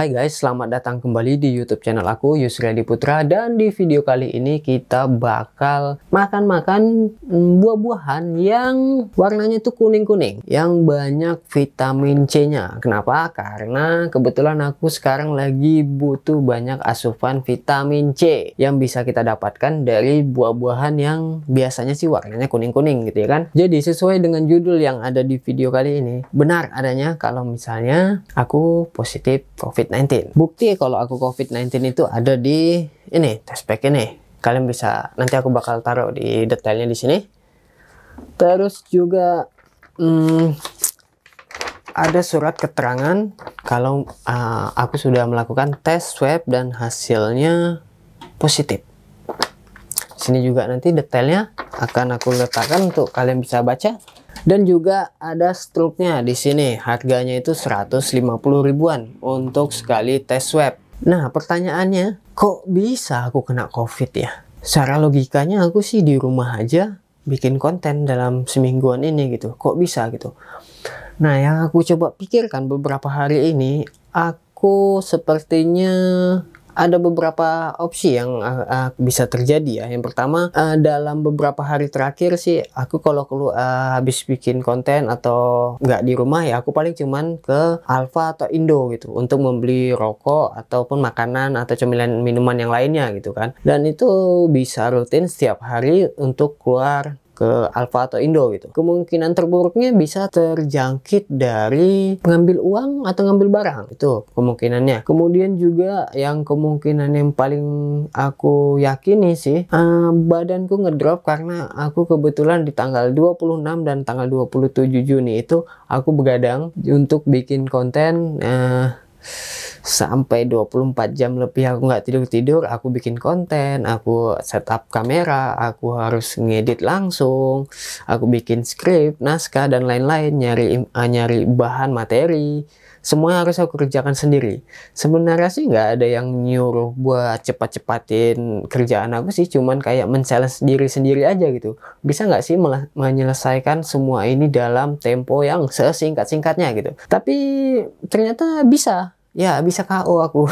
Hai guys, selamat datang kembali di YouTube channel aku Yusri Putra dan di video kali ini kita bakal makan-makan mm, buah-buahan yang warnanya tuh kuning-kuning, yang banyak vitamin C-nya. Kenapa? Karena kebetulan aku sekarang lagi butuh banyak asupan vitamin C yang bisa kita dapatkan dari buah-buahan yang biasanya sih warnanya kuning-kuning gitu ya kan. Jadi sesuai dengan judul yang ada di video kali ini, benar adanya kalau misalnya aku positif COVID COVID-19. Bukti kalau aku COVID-19 itu ada di ini, test pack ini. Kalian bisa, nanti aku bakal taruh di detailnya di sini. Terus juga hmm, ada surat keterangan kalau uh, aku sudah melakukan tes swab dan hasilnya positif. Sini juga nanti detailnya akan aku letakkan untuk kalian bisa baca dan juga ada struknya di sini. Harganya itu 150 ribuan untuk sekali tes swab. Nah, pertanyaannya, kok bisa aku kena COVID ya? Secara logikanya aku sih di rumah aja bikin konten dalam semingguan ini gitu. Kok bisa gitu? Nah, yang aku coba pikirkan beberapa hari ini, aku sepertinya ada beberapa opsi yang uh, uh, bisa terjadi ya. Yang pertama uh, dalam beberapa hari terakhir sih aku kalau keluar uh, habis bikin konten atau nggak di rumah ya aku paling cuman ke Alfa atau Indo gitu untuk membeli rokok ataupun makanan atau cemilan minuman yang lainnya gitu kan. Dan itu bisa rutin setiap hari untuk keluar ke Alfa atau Indo gitu. Kemungkinan terburuknya bisa terjangkit dari mengambil uang atau ngambil barang. Itu kemungkinannya. Kemudian juga yang kemungkinan yang paling aku yakini sih, uh, badanku ngedrop karena aku kebetulan di tanggal 26 dan tanggal 27 Juni itu aku begadang untuk bikin konten uh, sampai 24 jam lebih aku nggak tidur-tidur, aku bikin konten, aku setup kamera, aku harus ngedit langsung, aku bikin skrip, naskah dan lain-lain, nyari eh, nyari bahan materi. Semua harus aku kerjakan sendiri. Sebenarnya sih nggak ada yang nyuruh buat cepat-cepatin kerjaan aku sih, cuman kayak men diri sendiri aja gitu. Bisa nggak sih menyelesaikan semua ini dalam tempo yang sesingkat-singkatnya gitu. Tapi ternyata bisa ya bisa KO aku.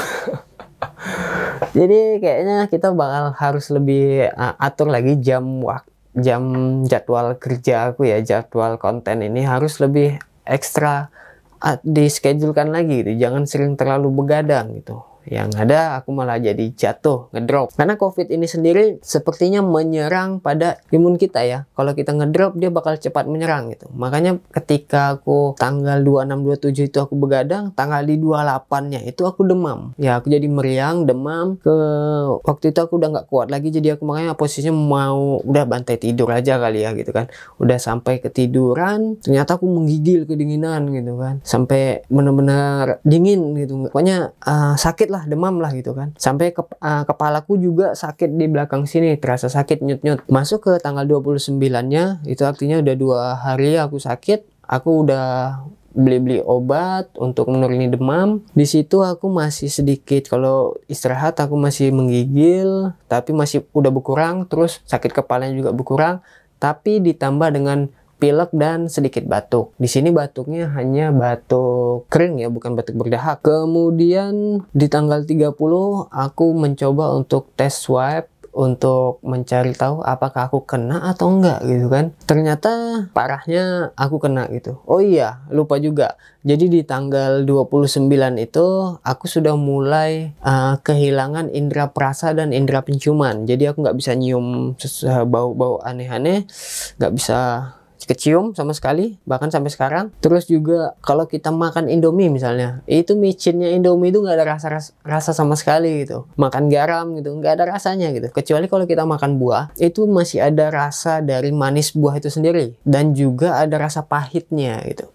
Jadi kayaknya kita bakal harus lebih uh, atur lagi jam waktu jam jadwal kerja aku ya jadwal konten ini harus lebih ekstra uh, dischedulekan lagi gitu jangan sering terlalu begadang gitu yang ada aku malah jadi jatuh, ngedrop. Karena COVID ini sendiri sepertinya menyerang pada imun kita ya. Kalau kita ngedrop dia bakal cepat menyerang gitu. Makanya ketika aku tanggal 2627 27 itu aku begadang, tanggal di 28-nya itu aku demam. Ya aku jadi meriang, demam ke waktu itu aku udah nggak kuat lagi jadi aku makanya posisinya mau udah bantai tidur aja kali ya gitu kan. Udah sampai ketiduran, ternyata aku menggigil kedinginan gitu kan. Sampai benar-benar dingin gitu. Pokoknya uh, sakit lah lah demam lah gitu kan sampai ke, uh, kepalaku juga sakit di belakang sini terasa sakit nyut nyut masuk ke tanggal 29 nya itu artinya udah dua hari aku sakit aku udah beli-beli obat untuk menuruni demam. Di situ aku masih sedikit kalau istirahat aku masih menggigil, tapi masih udah berkurang, terus sakit kepalanya juga berkurang, tapi ditambah dengan pilek dan sedikit batuk. Di sini batuknya hanya batuk kering ya, bukan batuk berdahak. Kemudian di tanggal 30 aku mencoba untuk tes swab untuk mencari tahu apakah aku kena atau enggak gitu kan. Ternyata parahnya aku kena gitu. Oh iya, lupa juga. Jadi di tanggal 29 itu aku sudah mulai uh, kehilangan indera perasa dan indera penciuman. Jadi aku nggak bisa nyium bau-bau aneh-aneh, nggak bisa kecium sama sekali bahkan sampai sekarang terus juga kalau kita makan indomie misalnya itu micinnya indomie itu nggak ada rasa, rasa rasa sama sekali gitu makan garam gitu nggak ada rasanya gitu kecuali kalau kita makan buah itu masih ada rasa dari manis buah itu sendiri dan juga ada rasa pahitnya gitu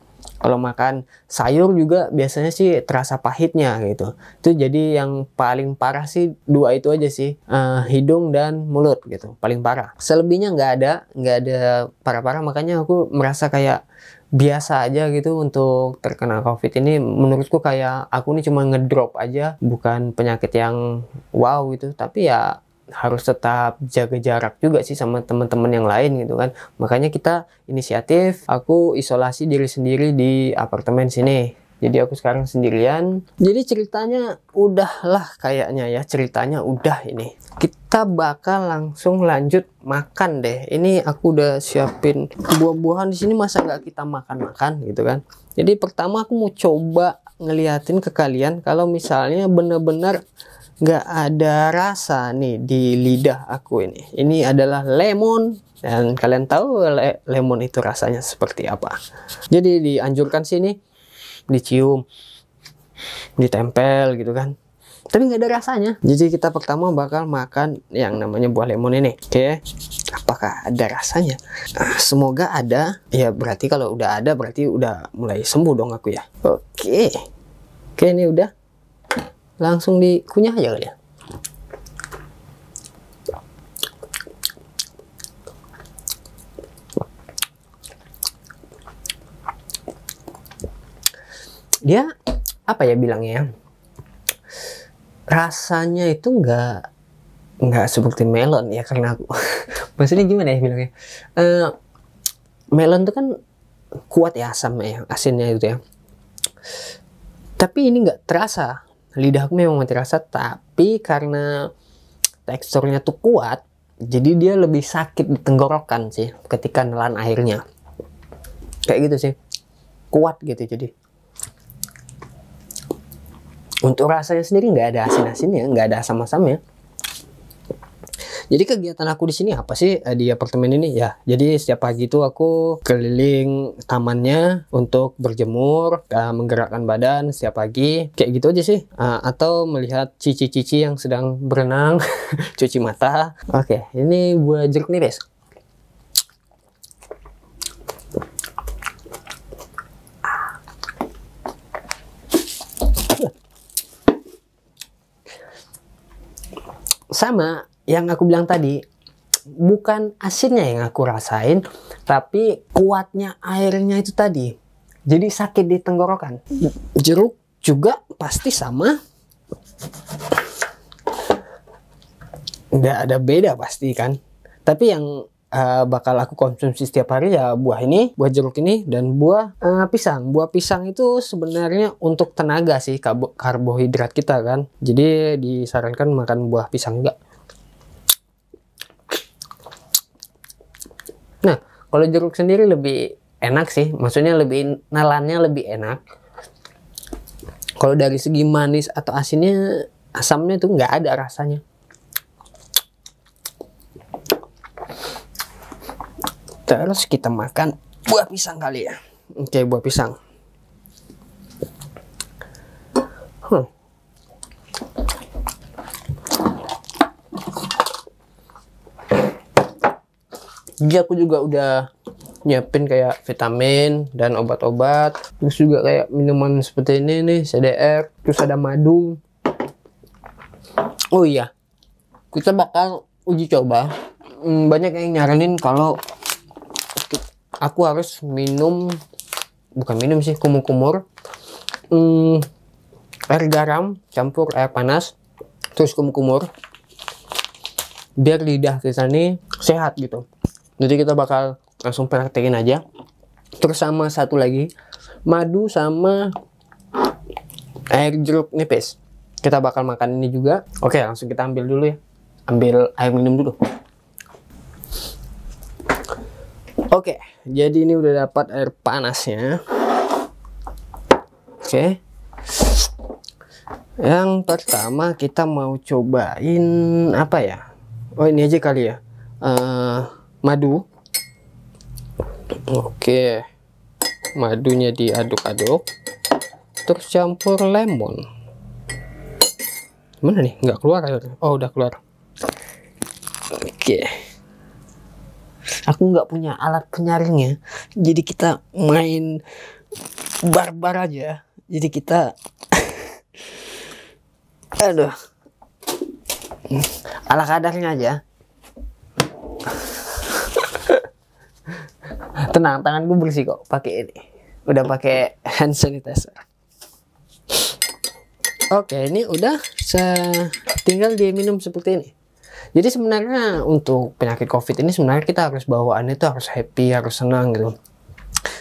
kalau makan sayur juga biasanya sih terasa pahitnya gitu. Itu jadi yang paling parah sih dua itu aja sih, uh, hidung dan mulut gitu, paling parah. Selebihnya nggak ada, nggak ada parah-parah. Makanya aku merasa kayak biasa aja gitu untuk terkena covid ini menurutku kayak aku ini cuma ngedrop aja bukan penyakit yang wow gitu tapi ya harus tetap jaga jarak juga sih sama teman-teman yang lain gitu kan. Makanya kita inisiatif, aku isolasi diri sendiri di apartemen sini. Jadi aku sekarang sendirian. Jadi ceritanya udahlah kayaknya ya, ceritanya udah ini. Kita bakal langsung lanjut makan deh. Ini aku udah siapin buah-buahan di sini masa nggak kita makan-makan gitu kan. Jadi pertama aku mau coba ngeliatin ke kalian kalau misalnya bener-bener nggak ada rasa nih di lidah aku ini. Ini adalah lemon dan kalian tahu le lemon itu rasanya seperti apa. Jadi dianjurkan sini dicium, ditempel gitu kan. Tapi nggak ada rasanya. Jadi kita pertama bakal makan yang namanya buah lemon ini. Oke. Okay. Apakah ada rasanya? Nah, semoga ada. Ya berarti kalau udah ada berarti udah mulai sembuh dong aku ya. Oke. Okay. Oke, okay, ini udah langsung dikunyah aja kali ya dia apa ya bilangnya ya? rasanya itu nggak nggak seperti melon ya karena aku maksudnya gimana ya bilangnya uh, melon itu kan kuat ya asamnya ya asinnya itu ya tapi ini nggak terasa lidah aku memang rasa tapi karena teksturnya tuh kuat jadi dia lebih sakit di tenggorokan sih ketika nelan airnya kayak gitu sih kuat gitu jadi untuk rasanya sendiri nggak ada asin-asinnya nggak ada asam-asamnya jadi kegiatan aku di sini apa sih eh, di apartemen ini ya? Jadi setiap pagi itu aku keliling tamannya untuk berjemur, eh, menggerakkan badan setiap pagi, kayak gitu aja sih. Eh, atau melihat cici-cici yang sedang berenang, cuci mata. Oke, ini buah jeruk nih, guys. Sama yang aku bilang tadi bukan asinnya yang aku rasain tapi kuatnya airnya itu tadi jadi sakit di tenggorokan jeruk juga pasti sama nggak ada beda pasti kan tapi yang uh, bakal aku konsumsi setiap hari ya buah ini buah jeruk ini dan buah uh, pisang buah pisang itu sebenarnya untuk tenaga sih karbohidrat kita kan jadi disarankan makan buah pisang nggak. Kalau jeruk sendiri lebih enak sih, maksudnya lebih nelannya lebih enak. Kalau dari segi manis atau asinnya, asamnya tuh nggak ada rasanya. Terus kita makan buah pisang kali ya. Oke, buah pisang. Hmm. jadi aku juga udah nyiapin kayak vitamin dan obat-obat terus juga kayak minuman seperti ini nih CDR terus ada madu oh iya kita bakal uji coba hmm, banyak yang nyaranin kalau aku harus minum bukan minum sih kumur-kumur hmm, air garam campur air panas terus kumur-kumur biar lidah kita nih sehat gitu jadi kita bakal langsung praktekin aja terus sama satu lagi madu sama air jeruk nipis kita bakal makan ini juga oke langsung kita ambil dulu ya ambil air minum dulu oke jadi ini udah dapat air panasnya oke yang pertama kita mau cobain apa ya? Oh ini aja kali ya. Uh, madu. Oke. Madunya diaduk-aduk. Terus campur lemon. Mana nih? Nggak keluar Oh, udah keluar. Oke. Aku nggak punya alat penyaringnya. Jadi kita main barbar aja. Jadi kita Aduh. Ala kadarnya aja. Tenang, tangan gue bersih kok. Pakai ini. Udah pakai hand sanitizer. Oke, ini udah tinggal diminum seperti ini. Jadi sebenarnya untuk penyakit COVID ini sebenarnya kita harus bawaannya itu harus happy, harus senang gitu.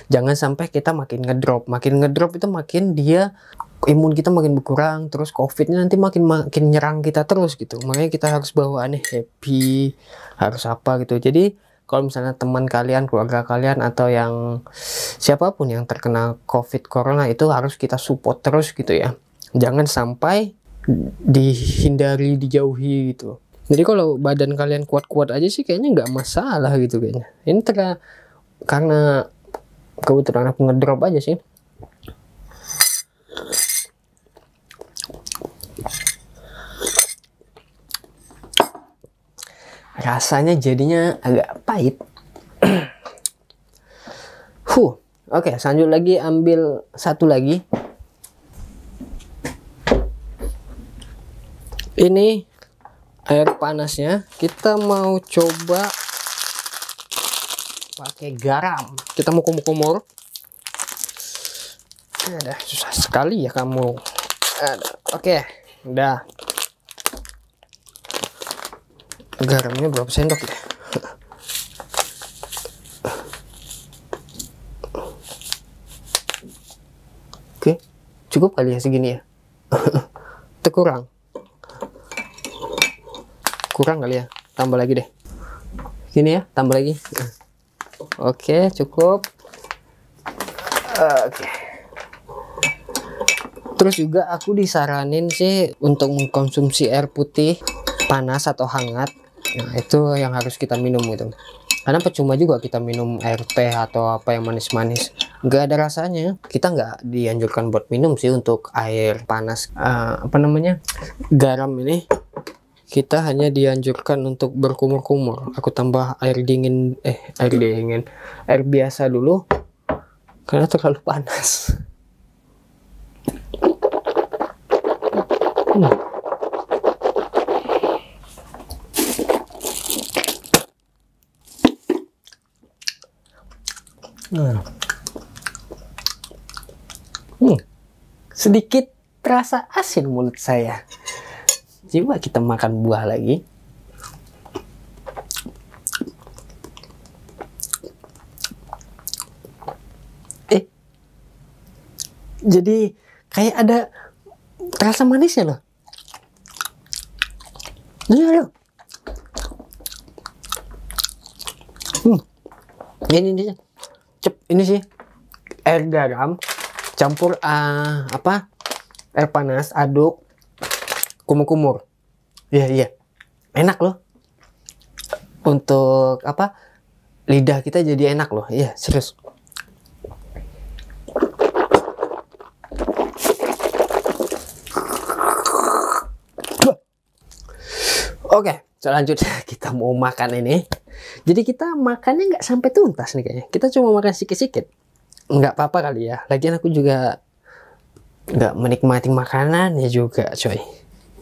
Jangan sampai kita makin ngedrop, makin ngedrop itu makin dia imun kita makin berkurang, terus COVID-nya nanti makin makin nyerang kita terus gitu. Makanya kita harus bawaannya happy, harus apa gitu. Jadi kalau misalnya teman kalian, keluarga kalian atau yang siapapun yang terkena COVID corona itu harus kita support terus gitu ya. Jangan sampai dihindari, dijauhi gitu. Jadi kalau badan kalian kuat-kuat aja sih kayaknya nggak masalah gitu kayaknya. Ini karena karena kebetulan aku ngedrop aja sih. rasanya jadinya agak pahit. huh, oke okay, lanjut lagi ambil satu lagi. Ini air panasnya kita mau coba pakai garam. Kita mau kumur-kumur. Ada susah sekali ya kamu. Ada. Oke, okay, udah garamnya berapa sendok ya oke cukup kali ya segini ya itu kurang kurang kali ya tambah lagi deh gini ya tambah lagi oke cukup oke terus juga aku disaranin sih untuk mengkonsumsi air putih panas atau hangat nah, itu yang harus kita minum gitu karena percuma juga kita minum air teh atau apa yang manis-manis Gak ada rasanya kita nggak dianjurkan buat minum sih untuk air panas uh, apa namanya garam ini kita hanya dianjurkan untuk berkumur-kumur aku tambah air dingin eh air dingin air biasa dulu karena terlalu panas Hmm. hmm. Sedikit terasa asin mulut saya. Coba kita makan buah lagi. Eh. Jadi kayak ada terasa manisnya loh. Iya loh. Iya. Hmm. Ini dia cep ini sih air garam campur uh, apa air panas aduk kumur-kumur iya yeah, iya yeah. enak loh untuk apa lidah kita jadi enak loh iya yeah, serius Oke, okay, selanjutnya kita mau makan ini. Jadi kita makannya nggak sampai tuntas nih kayaknya. Kita cuma makan sikit-sikit. Nggak apa-apa kali ya. Lagian aku juga nggak menikmati makanannya juga coy.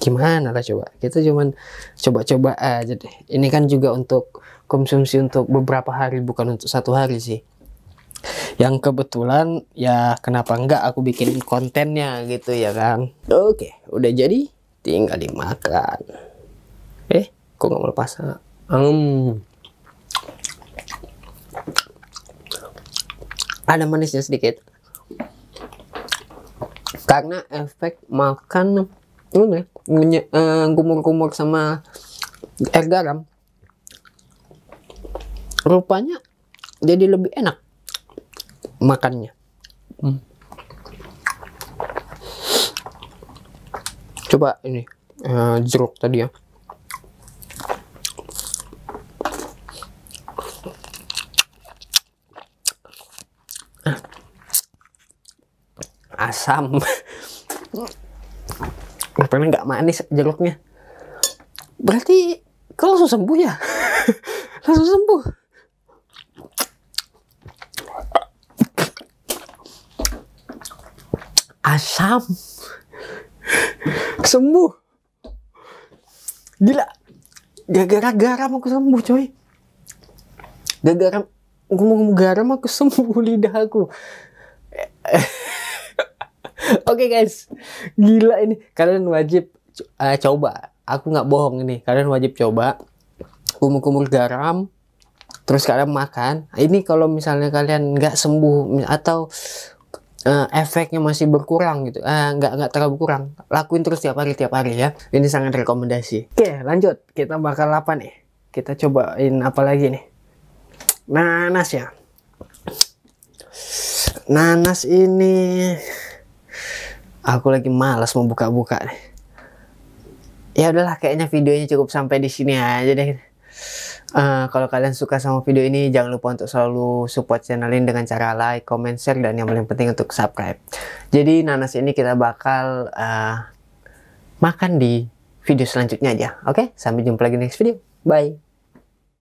Gimana lah coba. Kita cuman coba-coba aja deh. Ini kan juga untuk konsumsi untuk beberapa hari bukan untuk satu hari sih yang kebetulan ya kenapa enggak aku bikin kontennya gitu ya kan oke udah jadi tinggal dimakan eh kok gak mau lepas hmm. ada manisnya sedikit karena efek makan ini kumur-kumur eh, uh, sama air garam rupanya jadi lebih enak makannya hmm. coba ini uh, jeruk tadi ya asam karena nggak manis jeruknya berarti kau langsung sembuh ya langsung sembuh asam sembuh gila gara-gara garam aku sembuh coy gara-gara ngomong garam aku sembuh lidah aku Oke okay, guys, gila ini. Kalian wajib uh, coba. Aku nggak bohong ini. Kalian wajib coba kumur-kumur garam. Terus kalian makan. Ini kalau misalnya kalian nggak sembuh atau uh, efeknya masih berkurang gitu, uh, nggak nggak terlalu kurang. Lakuin terus tiap hari tiap hari ya. Ini sangat rekomendasi. Oke, okay, lanjut. Kita bakal apa nih? Kita cobain apa lagi nih? Nanas ya. Nanas ini Aku lagi malas mau buka-buka Ya udahlah kayaknya videonya cukup sampai di sini aja deh. Uh, kalau kalian suka sama video ini, jangan lupa untuk selalu support channel ini dengan cara like, comment, share, dan yang paling penting untuk subscribe. Jadi nanas ini kita bakal uh, makan di video selanjutnya aja. Oke, okay? sampai jumpa lagi next video. Bye.